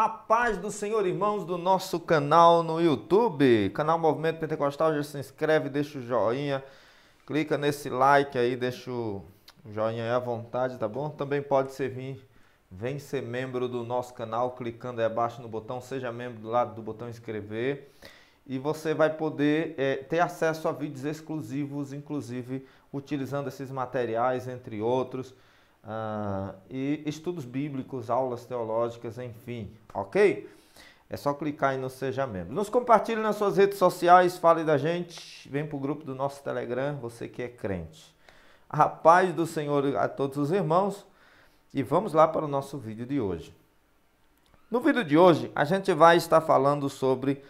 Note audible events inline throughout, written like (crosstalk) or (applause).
A paz do Senhor, irmãos, do nosso canal no YouTube, canal Movimento Pentecostal, já se inscreve, deixa o joinha, clica nesse like aí, deixa o joinha aí à vontade, tá bom? Também pode ser vir, vem ser membro do nosso canal, clicando aí abaixo no botão, seja membro do lado do botão inscrever, e você vai poder é, ter acesso a vídeos exclusivos, inclusive utilizando esses materiais, entre outros, ah, e estudos bíblicos, aulas teológicas, enfim, ok? É só clicar aí no Seja Membro. Nos compartilhe nas suas redes sociais, fale da gente, vem para o grupo do nosso Telegram, você que é crente. A paz do Senhor a todos os irmãos e vamos lá para o nosso vídeo de hoje. No vídeo de hoje, a gente vai estar falando sobre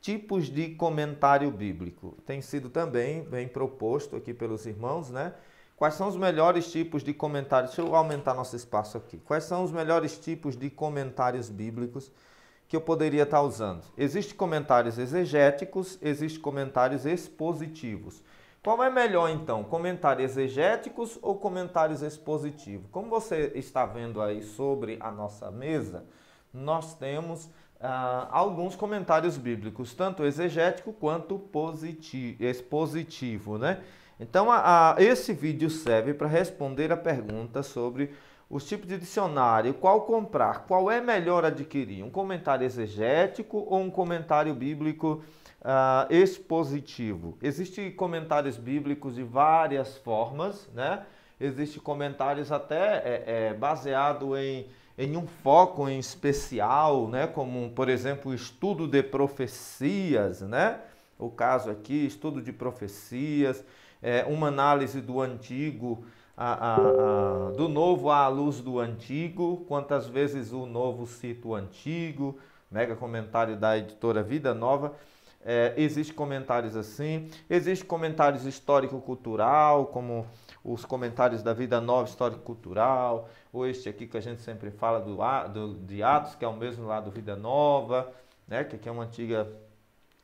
tipos de comentário bíblico. Tem sido também bem proposto aqui pelos irmãos, né? Quais são os melhores tipos de comentários? Deixa eu aumentar nosso espaço aqui. Quais são os melhores tipos de comentários bíblicos que eu poderia estar usando? Existem comentários exegéticos, existem comentários expositivos. Qual é melhor então, comentários exegéticos ou comentários expositivos? Como você está vendo aí sobre a nossa mesa, nós temos ah, alguns comentários bíblicos, tanto exegético quanto positivo, expositivo, né? Então, a, a, esse vídeo serve para responder a pergunta sobre os tipos de dicionário, qual comprar, qual é melhor adquirir, um comentário exegético ou um comentário bíblico uh, expositivo. Existem comentários bíblicos de várias formas, né? Existem comentários até é, é, baseado em, em um foco em especial, né? Como, por exemplo, o estudo de profecias, né? O caso aqui, estudo de profecias é, uma análise do antigo, a, a, a, do novo à luz do antigo, quantas vezes o novo cita o antigo, mega comentário da editora Vida Nova. É, Existem comentários assim, Existem comentários histórico-cultural, como os comentários da Vida Nova Histórico-Cultural, ou este aqui que a gente sempre fala do, do, de Atos, que é o mesmo lá do Vida Nova, né? que aqui é uma antiga,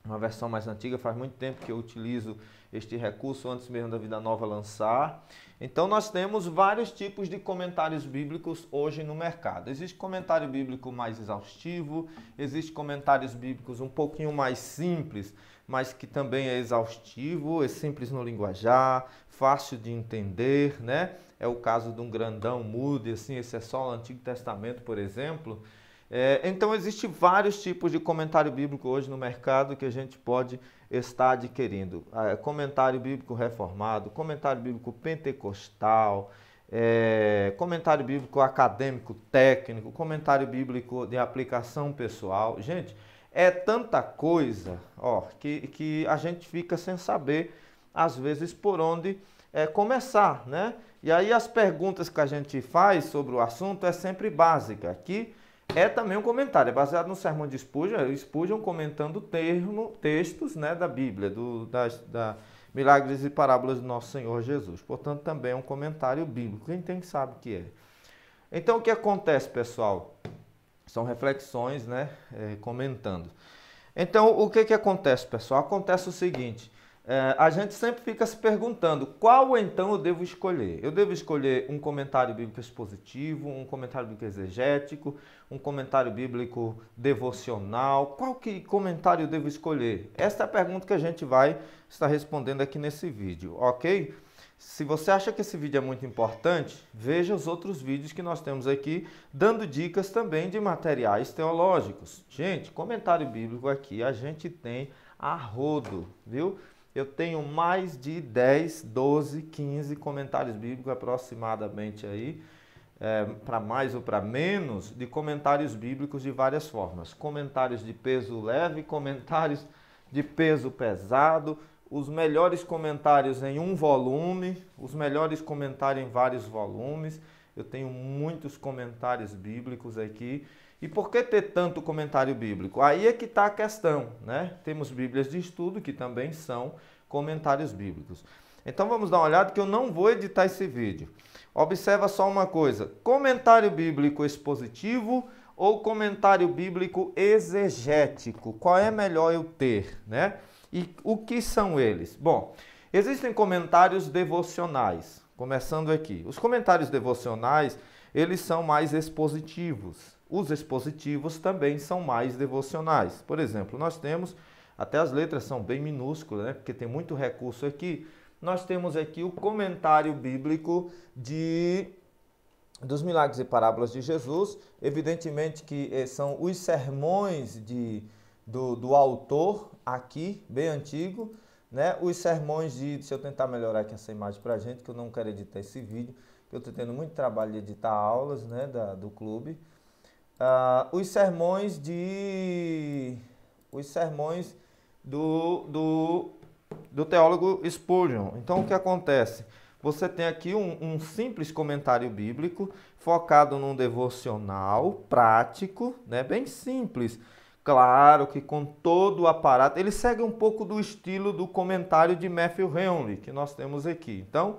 uma versão mais antiga, faz muito tempo que eu utilizo este recurso antes mesmo da Vida Nova lançar. Então nós temos vários tipos de comentários bíblicos hoje no mercado. Existe comentário bíblico mais exaustivo, existe comentários bíblicos um pouquinho mais simples, mas que também é exaustivo, é simples no linguajar, fácil de entender, né? É o caso de um grandão mude, assim, esse é só o Antigo Testamento, por exemplo. É, então, existem vários tipos de comentário bíblico hoje no mercado que a gente pode estar adquirindo. Ah, é, comentário bíblico reformado, comentário bíblico pentecostal, é, comentário bíblico acadêmico técnico, comentário bíblico de aplicação pessoal. Gente, é tanta coisa ó, que, que a gente fica sem saber, às vezes, por onde é, começar, né? E aí as perguntas que a gente faz sobre o assunto é sempre básica. Aqui é também um comentário, é baseado no sermão de Spurgeon, Spurgeon comentando termo, textos né, da Bíblia, do, das, da Milagres e Parábolas do Nosso Senhor Jesus. Portanto, também é um comentário bíblico, quem tem sabe que é. Então, o que acontece, pessoal? São reflexões, né, é, comentando. Então, o que, que acontece, pessoal? Acontece o seguinte, é, a gente sempre fica se perguntando qual então eu devo escolher. Eu devo escolher um comentário bíblico expositivo, um comentário bíblico exegético, um comentário bíblico devocional. Qual que comentário eu devo escolher? Esta é a pergunta que a gente vai estar respondendo aqui nesse vídeo, ok? Se você acha que esse vídeo é muito importante, veja os outros vídeos que nós temos aqui, dando dicas também de materiais teológicos. Gente, comentário bíblico aqui a gente tem a rodo, viu? eu tenho mais de 10, 12, 15 comentários bíblicos aproximadamente aí, é, para mais ou para menos, de comentários bíblicos de várias formas. Comentários de peso leve, comentários de peso pesado, os melhores comentários em um volume, os melhores comentários em vários volumes. Eu tenho muitos comentários bíblicos aqui e por que ter tanto comentário bíblico? Aí é que está a questão, né? Temos Bíblias de estudo que também são comentários bíblicos. Então vamos dar uma olhada que eu não vou editar esse vídeo. Observa só uma coisa: comentário bíblico expositivo ou comentário bíblico exegético? Qual é melhor eu ter, né? E o que são eles? Bom, existem comentários devocionais. Começando aqui, os comentários devocionais eles são mais expositivos, os expositivos também são mais devocionais. Por exemplo, nós temos, até as letras são bem minúsculas, né? porque tem muito recurso aqui. Nós temos aqui o comentário bíblico de dos milagres e parábolas de Jesus. Evidentemente que eh, são os sermões de, do, do autor aqui, bem antigo, né? Os sermões de. Deixa eu tentar melhorar aqui essa imagem para a gente, que eu não quero editar esse vídeo, que eu estou tendo muito trabalho de editar aulas né, da, do clube uh, os sermões de. Os sermões do, do, do teólogo Spurgeon. Então, o que acontece? Você tem aqui um, um, simples comentário bíblico focado num devocional prático, né? bem simples. Claro que com todo o aparato, ele segue um pouco do estilo do comentário de Matthew Henry que nós temos aqui. Então,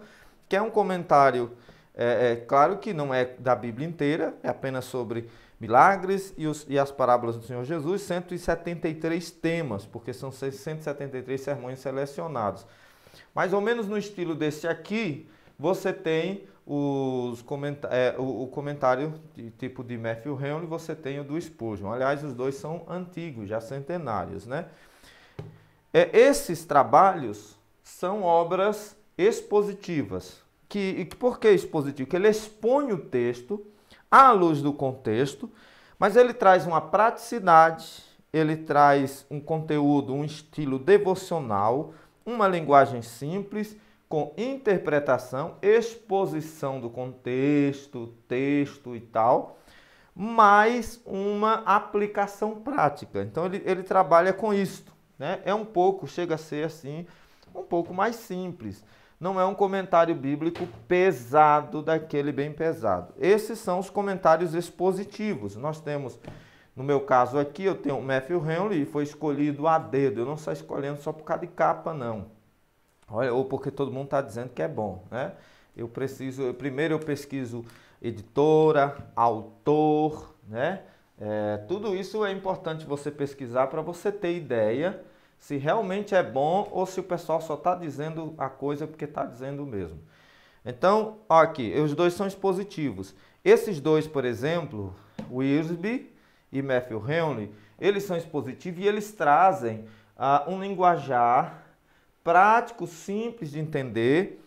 que é um comentário, é, é claro que não é da Bíblia inteira, é apenas sobre Milagres e, os, e, as parábolas do Senhor Jesus, 173 temas, porque são 173 sermões selecionados. Mais ou menos no estilo desse aqui, você tem os comenta é, o, o, comentário de, tipo de Matthew Henry, você tem o do Spurgeon. Aliás, os dois são antigos, já centenários. Né? É, esses trabalhos são obras expositivas. Que, e por que expositivo? Porque ele expõe o texto à luz do contexto, mas ele traz uma praticidade, ele traz um conteúdo, um estilo devocional, uma linguagem simples, com interpretação, exposição do contexto, texto e tal, mais uma aplicação prática. Então ele, ele trabalha com isto. Né? É um pouco, chega a ser assim, um pouco mais simples não é um comentário bíblico pesado, daquele bem pesado. Esses são os comentários expositivos. Nós temos, no meu caso aqui, eu tenho o Matthew Henley, foi escolhido a dedo. Eu não estou escolhendo só por causa de capa, não. Olha, ou porque todo mundo está dizendo que é bom, né? Eu preciso, eu, primeiro eu pesquiso editora, autor, né? É, tudo isso é importante você pesquisar para você ter ideia se realmente é bom ou se o pessoal só está dizendo a coisa porque está dizendo mesmo. Então, ó aqui, os dois são expositivos. Esses dois, por exemplo, Wilsby e Matthew Henley, eles são expositivos e eles trazem ah, um linguajar prático, simples de entender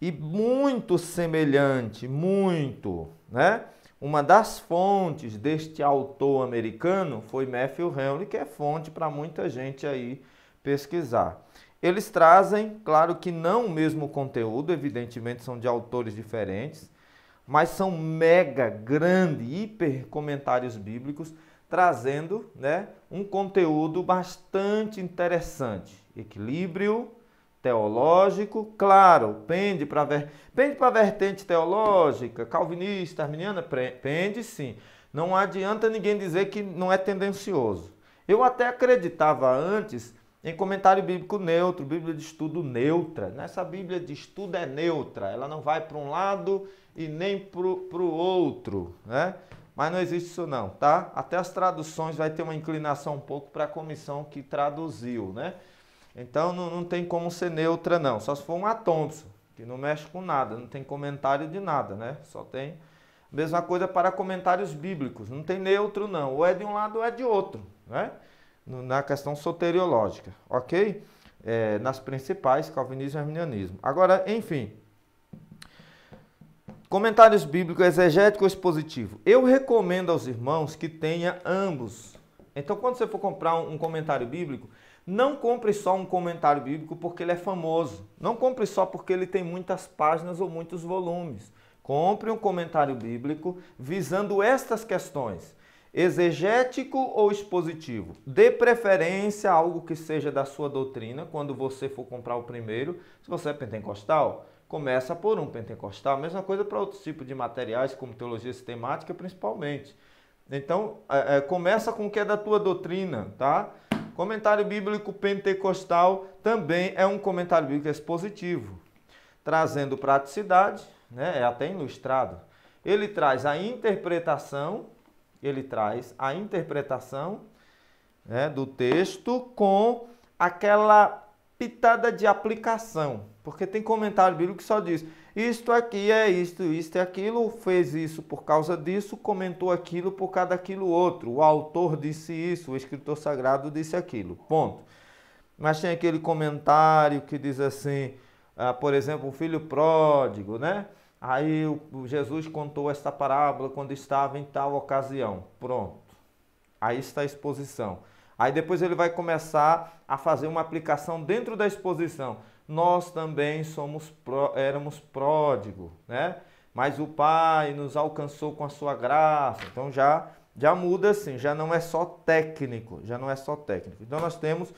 e muito semelhante, muito, né? Uma das fontes deste autor americano foi Matthew Henley, que é fonte para muita gente aí pesquisar. Eles trazem, claro que não o mesmo conteúdo, evidentemente são de autores diferentes, mas são mega, grande, hiper comentários bíblicos, trazendo né, um conteúdo bastante interessante. Equilíbrio, teológico, claro, pende para ver, pende a vertente teológica, calvinista, arminiana, pende sim. Não adianta ninguém dizer que não é tendencioso. Eu até acreditava antes em comentário bíblico neutro, Bíblia de estudo neutra. Nessa Bíblia de estudo é neutra, ela não vai para um lado e nem para o outro, né? Mas não existe isso não, tá? Até as traduções vai ter uma inclinação um pouco para a comissão que traduziu, né? Então não, não tem como ser neutra não, só se for uma Thompson que não mexe com nada, não tem comentário de nada, né? Só tem mesma coisa para comentários bíblicos, não tem neutro não, ou é de um lado ou é de outro, né? Na questão soteriológica, ok? É, nas principais, calvinismo e arminianismo. Agora, enfim, Comentários bíblicos exegético ou expositivo. Eu recomendo aos irmãos que tenha ambos então, quando você for comprar um comentário bíblico, não compre só um comentário bíblico porque ele é famoso. Não compre só porque ele tem muitas páginas ou muitos volumes. Compre um comentário bíblico visando estas questões: exegético ou expositivo? Dê preferência a algo que seja da sua doutrina quando você for comprar o primeiro. Se você é pentecostal, começa por um pentecostal. Mesma coisa para outros tipos de materiais, como teologia sistemática, principalmente. Então, é, é, começa com o que é da tua doutrina, tá? Comentário bíblico pentecostal também é um comentário bíblico expositivo, trazendo praticidade, né? é até ilustrado. Ele traz a interpretação, ele traz a interpretação né, do texto com aquela pitada de aplicação, porque tem comentário bíblico que só diz isto aqui é isto, isto é aquilo, fez isso por causa disso, comentou aquilo por causa daquilo outro, o autor disse isso, o escritor sagrado disse aquilo, ponto. Mas tem aquele comentário que diz assim, ah, por exemplo, o filho pródigo, né? Aí Jesus contou esta parábola quando estava em tal ocasião, pronto. Aí está a exposição. Aí depois ele vai começar a fazer uma aplicação dentro da exposição. Nós também somos éramos pródigo, né? Mas o Pai nos alcançou com a sua graça. Então já já muda assim, já não é só técnico, já não é só técnico. Então nós temos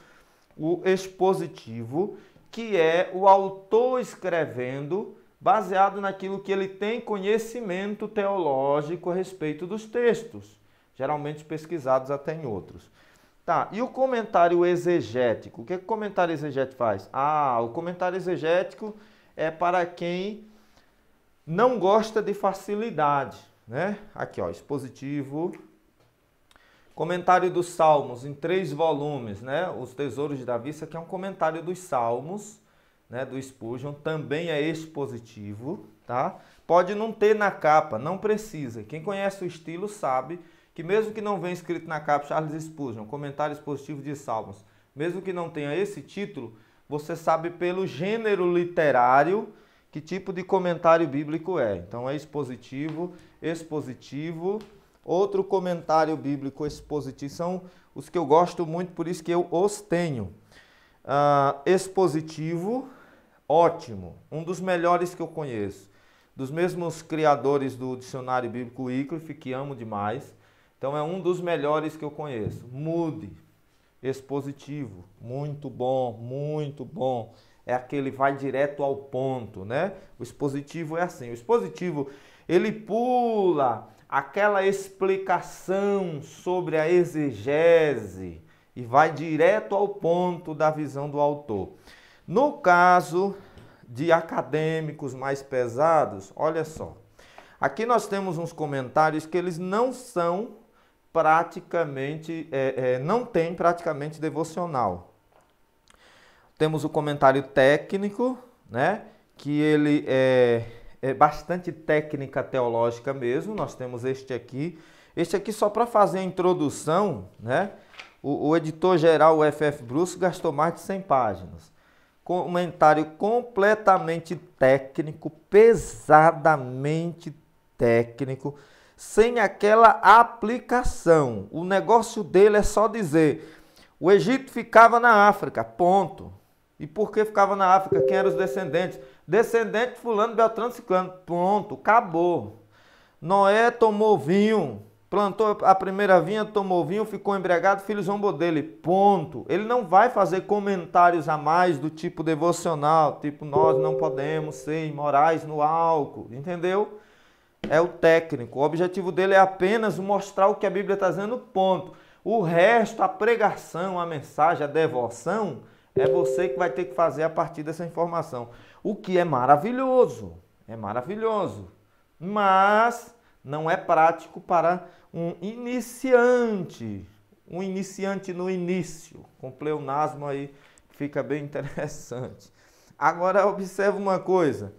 o expositivo, que é o autor escrevendo baseado naquilo que ele tem conhecimento teológico a respeito dos textos, geralmente pesquisados até em outros. Tá, e o comentário exegético? O que, é que o comentário exegético faz? Ah, o comentário exegético é para quem não gosta de facilidade, né? Aqui, ó, expositivo. Comentário dos Salmos em três volumes, né? Os Tesouros de Davi, isso aqui é um comentário dos Salmos, né, do Spurgeon, também é expositivo, tá? Pode não ter na capa, não precisa. Quem conhece o estilo sabe que mesmo que não venha escrito na capa Charles Spurgeon, comentário expositivo de Salmos, mesmo que não tenha esse título, você sabe pelo gênero literário que tipo de comentário bíblico é. Então é expositivo, expositivo, outro comentário bíblico expositivo são os que eu gosto muito, por isso que eu os tenho. Uh, expositivo, ótimo, um dos melhores que eu conheço, dos mesmos criadores do dicionário bíblico Wycliffe, que amo demais. Então é um dos melhores que eu conheço. Mude, expositivo, muito bom, muito bom. É aquele vai direto ao ponto, né? O expositivo é assim. O expositivo ele pula aquela explicação sobre a exegese e vai direto ao ponto da visão do autor. No caso de acadêmicos mais pesados, olha só. Aqui nós temos uns comentários que eles não são praticamente, é, é, não tem praticamente devocional. Temos o comentário técnico, né? Que ele é, é bastante técnica teológica mesmo. Nós temos este aqui. Este aqui só para fazer a introdução, né? O, o editor-geral, o F.F. Bruce, gastou mais de 100 páginas. Comentário completamente técnico, pesadamente técnico sem aquela aplicação. O negócio dele é só dizer: o Egito ficava na África, ponto. E por que ficava na África? Quem eram os descendentes? Descendente fulano, beltrano, ciclano. Pronto, acabou. Noé tomou vinho, plantou a primeira vinha, tomou vinho, ficou embriagado, filho zombou dele. Ponto. Ele não vai fazer comentários a mais do tipo devocional, tipo nós não podemos ser imorais no álcool, entendeu? é o técnico. O objetivo dele é apenas mostrar o que a Bíblia está dizendo, ponto. O resto, a pregação, a mensagem, a devoção, é você que vai ter que fazer a partir dessa informação. O que é maravilhoso, é maravilhoso, mas não é prático para um iniciante, um iniciante no início, com pleonasmo aí, fica bem (laughs) interessante. Agora observa uma coisa,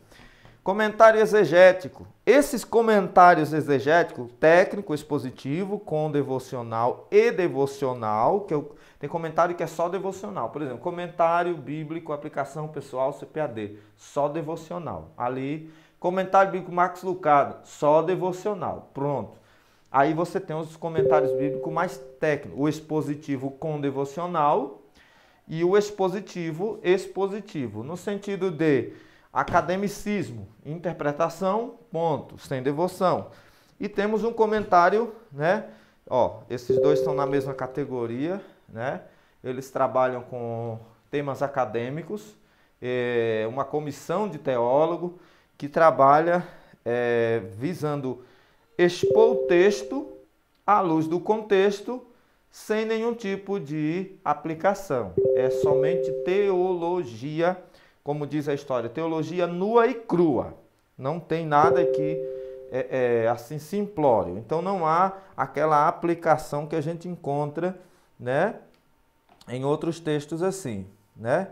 Comentário exegético. Esses comentários exegéticos, técnico, expositivo, com devocional e devocional, que eu, tem comentário que é só devocional. Por exemplo, comentário bíblico, aplicação pessoal, CPAD, só devocional. Ali, comentário bíblico Max Lucado, só devocional. Pronto. Aí você tem os comentários bíblicos mais técnicos, o expositivo com devocional e o expositivo expositivo, no sentido de Academicismo, interpretação, ponto, sem devoção. E temos um comentário, né? Ó, esses dois estão na mesma categoria, né? Eles trabalham com temas acadêmicos, é uma comissão de teólogo que trabalha é, visando expor o texto à luz do contexto, sem nenhum tipo de aplicação. É somente teologia como diz a história, teologia nua e crua. Não tem nada que é, é, assim simplório. Então não há aquela aplicação que a gente encontra, né, em outros textos assim, né?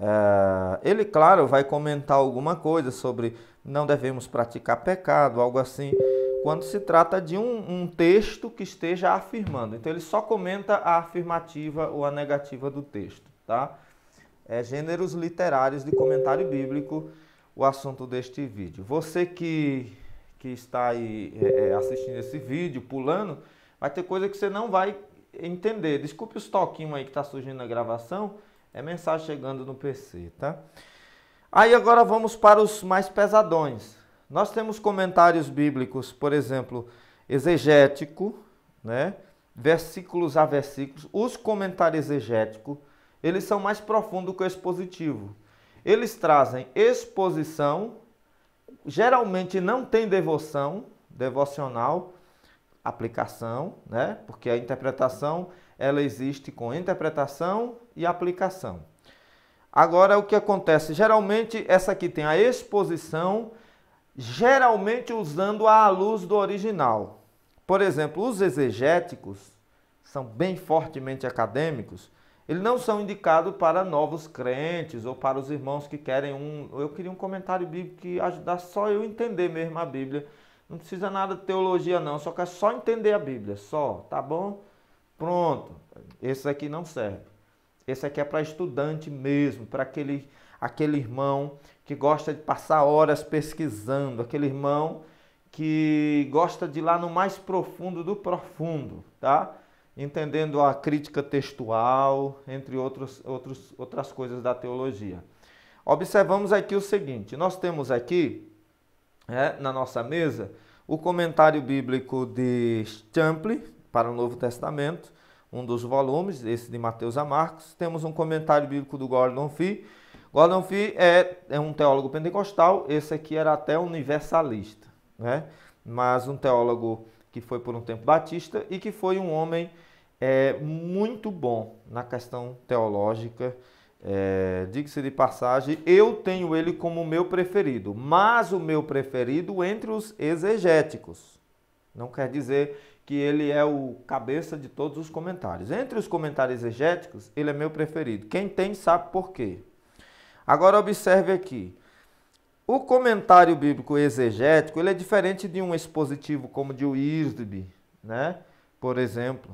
É, ele, claro, vai comentar alguma coisa sobre não devemos praticar pecado, algo assim, quando se trata de um, um texto que esteja afirmando. Então ele só comenta a afirmativa ou a negativa do texto, tá? é Gêneros Literários de Comentário Bíblico, o assunto deste vídeo. Você que, que está aí é, é, assistindo esse vídeo, pulando, vai ter coisa que você não vai entender. Desculpe os toquinhos aí que está surgindo na gravação, é mensagem chegando no PC, tá? Aí agora vamos para os mais pesadões. Nós temos comentários bíblicos, por exemplo, exegético, né? versículos a versículos. Os comentários exegéticos eles são mais profundos que o expositivo. Eles trazem exposição, geralmente não tem devoção, devocional, aplicação, né? Porque a interpretação ela existe com interpretação e aplicação. Agora o que acontece? Geralmente essa aqui tem a exposição, geralmente usando a luz do original. Por exemplo, os exegéticos são bem fortemente acadêmicos eles não são indicados para novos crentes ou para os irmãos que querem um. Eu queria um comentário bíblico que ajudasse só eu entender mesmo a Bíblia. Não precisa nada de teologia, não. Só quer só entender a Bíblia. Só, tá bom? Pronto. Esse aqui não serve. Esse aqui é para estudante mesmo, para aquele, aquele irmão que gosta de passar horas pesquisando, aquele irmão que gosta de ir lá no mais profundo do profundo, tá? entendendo a crítica textual, entre outros, outros, outras coisas da teologia. Observamos aqui o seguinte: nós temos aqui é, na nossa mesa o comentário bíblico de Champly para o Novo Testamento, um dos volumes, esse de Mateus a Marcos. Temos um comentário bíblico do Gordon Fee. Gordon Fee é, é um teólogo pentecostal, esse aqui era até universalista, né? mas um teólogo que foi por um tempo batista e que foi um homem é muito bom na questão teológica. É, Diga-se de passagem, eu tenho ele como meu preferido, mas o meu preferido entre os exegéticos. Não quer dizer que ele é o cabeça de todos os comentários. Entre os comentários exegéticos, ele é meu preferido. Quem tem sabe por quê. Agora observe aqui. O comentário bíblico exegético, ele é diferente de um expositivo como de Wisdbe, né? Por exemplo,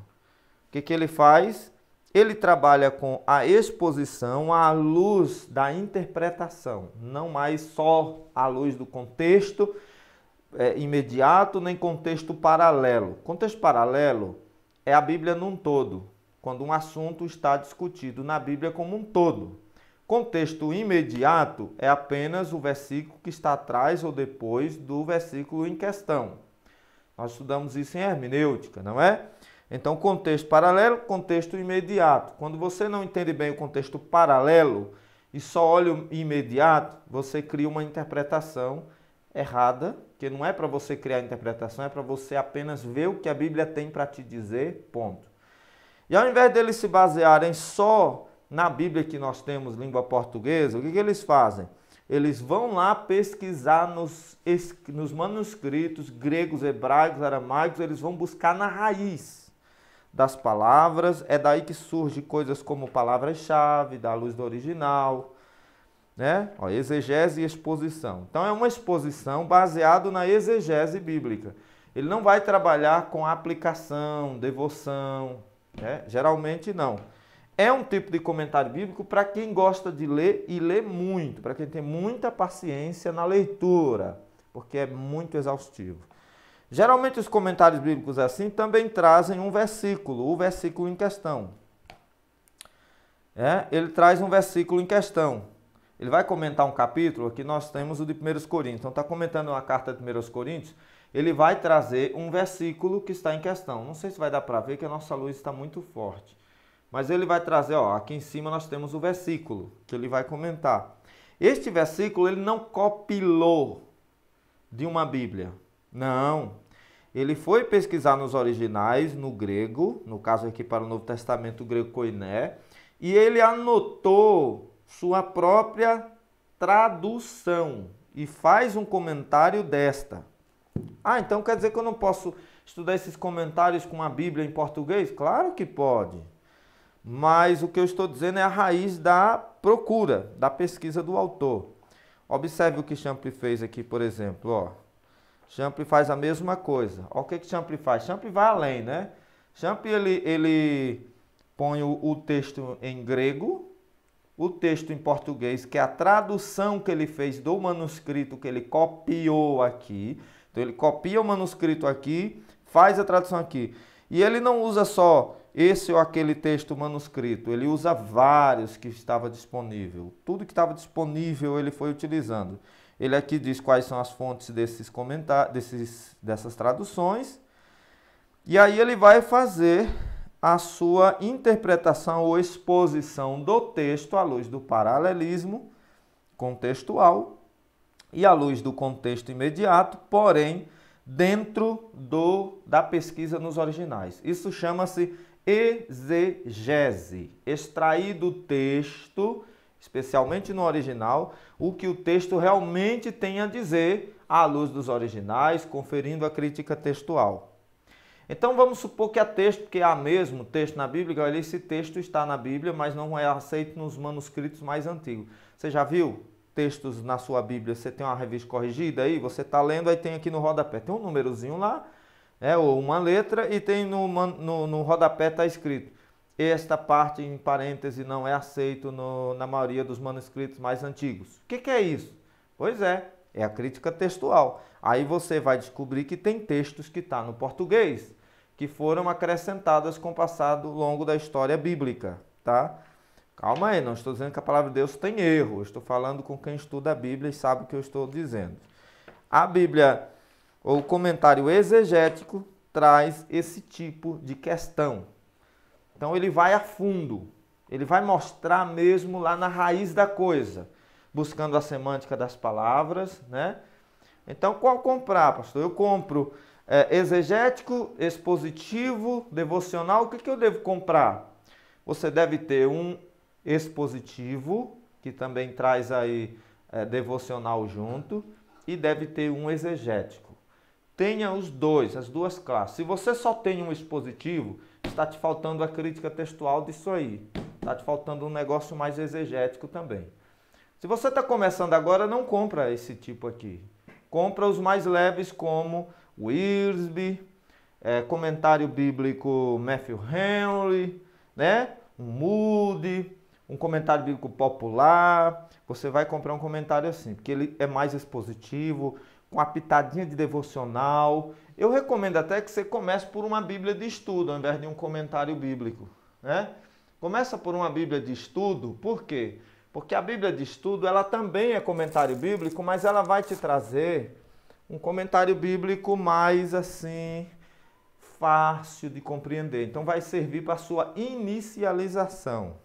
o que, que ele faz? Ele trabalha com a exposição à luz da interpretação, não mais só à luz do contexto é, imediato nem contexto paralelo. Contexto paralelo é a Bíblia num todo, quando um assunto está discutido na Bíblia como um todo. Contexto imediato é apenas o versículo que está atrás ou depois do versículo em questão. Nós estudamos isso em hermenêutica, não é? Então, contexto paralelo, contexto imediato. Quando você não entende bem o contexto paralelo e só olha o imediato, você cria uma interpretação errada, que não é para você criar interpretação, é para você apenas ver o que a Bíblia tem para te dizer, ponto. E ao invés deles se basearem só na Bíblia que nós temos, língua portuguesa, o que, que eles fazem? Eles vão lá pesquisar nos, nos manuscritos gregos, hebraicos, aramaicos, eles vão buscar na raiz das palavras, é daí que surge coisas como palavras-chave, da luz do original, né? Ó, exegese e exposição. Então é uma exposição baseado na exegese bíblica. Ele não vai trabalhar com aplicação, devoção, né? geralmente não. É um tipo de comentário bíblico para quem gosta de ler e ler muito, para quem tem muita paciência na leitura, porque é muito exaustivo. Geralmente os comentários bíblicos assim também trazem um versículo, o versículo em questão. É, ele traz um versículo em questão. Ele vai comentar um capítulo, aqui nós temos o de 1 Coríntios. Então está comentando uma carta de 1 Coríntios, ele vai trazer um versículo que está em questão. Não sei se vai dar para ver que a nossa luz está muito forte. Mas ele vai trazer, ó, aqui em cima nós temos o versículo que ele vai comentar. Este versículo ele não copilou de uma Bíblia. Não. Ele foi pesquisar nos originais, no grego, no caso aqui para o Novo Testamento, o grego koiné, e ele anotou sua própria tradução e faz um comentário desta. Ah, então quer dizer que eu não posso estudar esses comentários com a Bíblia em português? Claro que pode. Mas o que eu estou dizendo é a raiz da procura, da pesquisa do autor. Observe o que Champlin fez aqui, por exemplo, ó. Champ faz a mesma coisa. Olha o que, que Champ faz. Champ vai além, né? Champ ele, ele põe o, o, texto em grego, o texto em português, que é a tradução que ele fez do manuscrito que ele copiou aqui. Então ele copia o manuscrito aqui, faz a tradução aqui. E ele não usa só esse ou aquele texto manuscrito, ele usa vários que estava disponível. Tudo que estava disponível ele foi utilizando. Ele aqui diz quais são as fontes desses comentários, desses, dessas traduções. E aí ele vai fazer a sua interpretação ou exposição do texto à luz do paralelismo contextual e à luz do contexto imediato, porém dentro do da pesquisa nos originais. Isso chama-se exegese, extrair do texto especialmente no original, o que o texto realmente tem a dizer à luz dos originais, conferindo a crítica textual. Então vamos supor que há texto, que há mesmo texto na Bíblia, olha, esse texto está na Bíblia, mas não é aceito nos manuscritos mais antigos. Você já viu textos na sua Bíblia? Você tem uma revista corrigida aí, você está lendo, aí tem aqui no rodapé, tem um númerozinho lá, é, ou uma letra, e tem no, no, no rodapé está escrito esta parte, em parêntese, não é aceito no, na maioria dos manuscritos mais antigos. O que, que é isso? Pois é, é a crítica textual. Aí você vai descobrir que tem textos que estão tá no português, que foram acrescentados com o passado longo da história bíblica, tá? Calma aí, não estou dizendo que a palavra de Deus tem erro. estou falando com quem estuda a Bíblia e sabe o que eu estou dizendo. A Bíblia, ou o comentário exegético, traz esse tipo de questão. Então ele vai a fundo, ele vai mostrar mesmo lá na raiz da coisa, buscando a semântica das palavras, né? Então qual comprar, pastor? Eu compro é, exegético, expositivo, devocional. O que, que eu devo comprar? Você deve ter um expositivo, que também traz aí é, devocional junto, e deve ter um exegético. Tenha os dois, as duas classes. Se você só tem um expositivo, está te faltando a crítica textual disso aí. Está te faltando um negócio mais exegético também. Se você está começando agora, não compra esse tipo aqui. Compra os mais leves como o Irsby, é, comentário bíblico Matthew Henry, né? um Moody, um comentário bíblico popular. Você vai comprar um comentário assim, porque ele é mais expositivo, uma pitadinha de devocional. Eu recomendo até que você comece por uma Bíblia de estudo, ao invés de um comentário bíblico. Né? Começa por uma Bíblia de estudo, por quê? Porque a Bíblia de estudo ela também é comentário bíblico, mas ela vai te trazer um comentário bíblico mais assim fácil de compreender. Então vai servir para sua inicialização,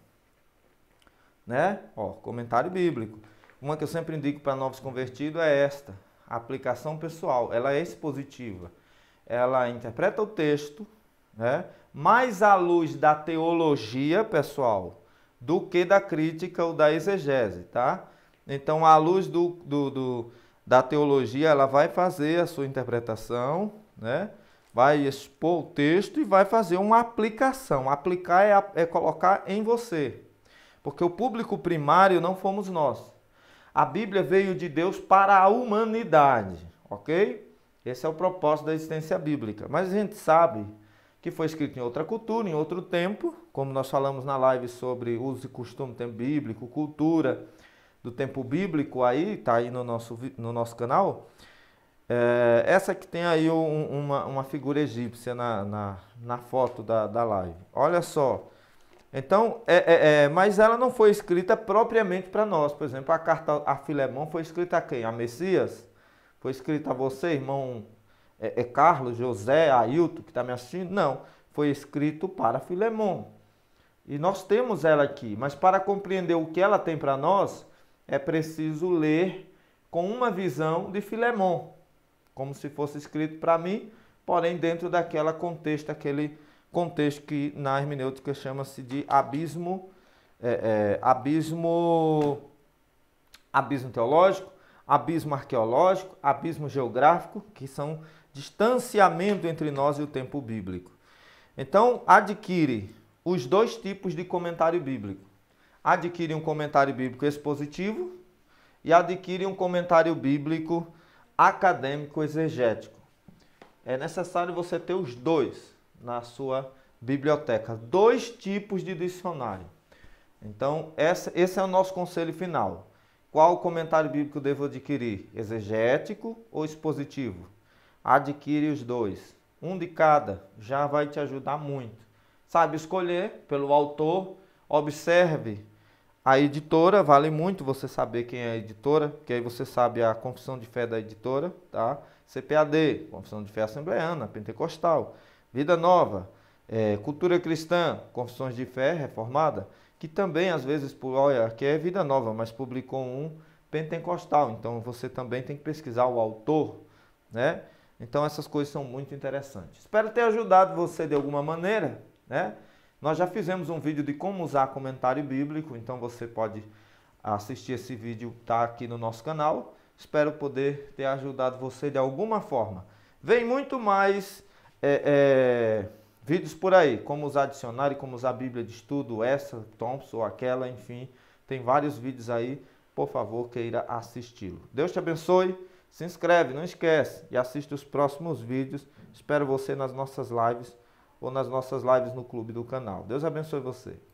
né? Ó, comentário bíblico. Uma que eu sempre indico para novos convertidos é esta a aplicação pessoal, ela é expositiva. Ela interpreta o texto, né? mais à luz da teologia, pessoal, do que da crítica ou da exegese, tá? Então, à luz do, do, do da teologia, ela vai fazer a sua interpretação, né? vai expor o texto e vai fazer uma aplicação. Aplicar é, é colocar em você. Porque o público primário não fomos nós. A Bíblia veio de Deus para a humanidade, ok? Esse é o propósito da existência bíblica. Mas a gente sabe que foi escrito em outra cultura, em outro tempo, como nós falamos na live sobre uso e costume do tempo bíblico, cultura do tempo bíblico, aí está aí no nosso, no nosso canal. É, essa que tem aí um, uma, uma figura egípcia na, na, na foto da, da live. Olha só, então, é, é, é, mas ela não foi escrita propriamente para nós. Por exemplo, a carta a Filemão foi escrita a quem? A Messias? Foi escrita a você, irmão é, é Carlos, José, Ailton, que está me assistindo? Não. Foi escrito para Filemão. E nós temos ela aqui. Mas para compreender o que ela tem para nós, é preciso ler com uma visão de Filemão. Como se fosse escrito para mim, porém dentro daquela contexto, aquele contexto que na hermenêutica chama-se de abismo, é, é, abismo, abismo teológico, abismo arqueológico, abismo geográfico, que são distanciamento entre nós e o tempo bíblico. Então, adquire os dois tipos de comentário bíblico. Adquire um comentário bíblico expositivo e adquire um comentário bíblico acadêmico exegético. É necessário você ter os dois na sua biblioteca. Dois tipos de dicionário. Então, esse é o nosso conselho final. Qual comentário bíblico devo adquirir? Exegético ou expositivo? Adquire os dois. Um de cada já vai te ajudar muito. Sabe escolher pelo autor, observe a editora, vale muito você saber quem é a editora, que aí você sabe a confissão de fé da editora, tá? CPAD, Confissão de Fé Assembleana, Pentecostal. Vida Nova, é, Cultura Cristã, Confissões de Fé Reformada, que também às vezes por olha que é Vida Nova, mas publicou um pentecostal. Então você também tem que pesquisar o autor, né? Então essas coisas são muito interessantes. Espero ter ajudado você de alguma maneira, né? Nós já fizemos um vídeo de como usar comentário bíblico, então você pode assistir esse vídeo, tá aqui no nosso canal. Espero poder ter ajudado você de alguma forma. Vem muito mais é, é, vídeos por aí, como usar dicionário, como usar Bíblia de estudo, essa, Thompson, ou aquela, enfim. Tem vários vídeos aí, por favor, queira assisti-lo. Deus te abençoe, se inscreve, não esquece e assiste os próximos vídeos. Espero você nas nossas lives ou nas nossas lives no clube do canal. Deus abençoe você.